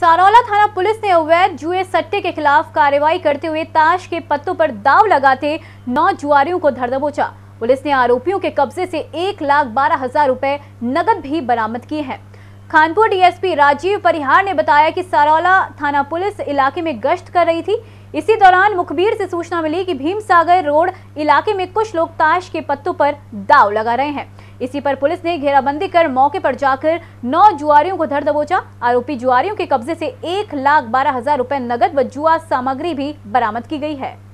सारौला थाना पुलिस ने अवैध जुए सट्टे के खिलाफ कार्रवाई करते हुए ताश के पत्तों पर दाव लगाते नौ जुआरियों को धर दबोचा पुलिस ने आरोपियों के कब्जे से एक लाख बारह हजार रूपए नकद भी बरामद किए हैं खानपुर डीएसपी राजीव परिहार ने बताया कि सारौला थाना पुलिस इलाके में गश्त कर रही थी इसी दौरान मुखबिर से सूचना मिली कि भीमसागर रोड इलाके में कुछ लोग ताश के पत्तों पर दाव लगा रहे हैं इसी पर पुलिस ने घेराबंदी कर मौके पर जाकर नौ जुआरियों को धर दबोचा आरोपी जुआरियों के कब्जे से एक लाख बारह हजार रुपए नगद व जुआ सामग्री भी बरामद की गई है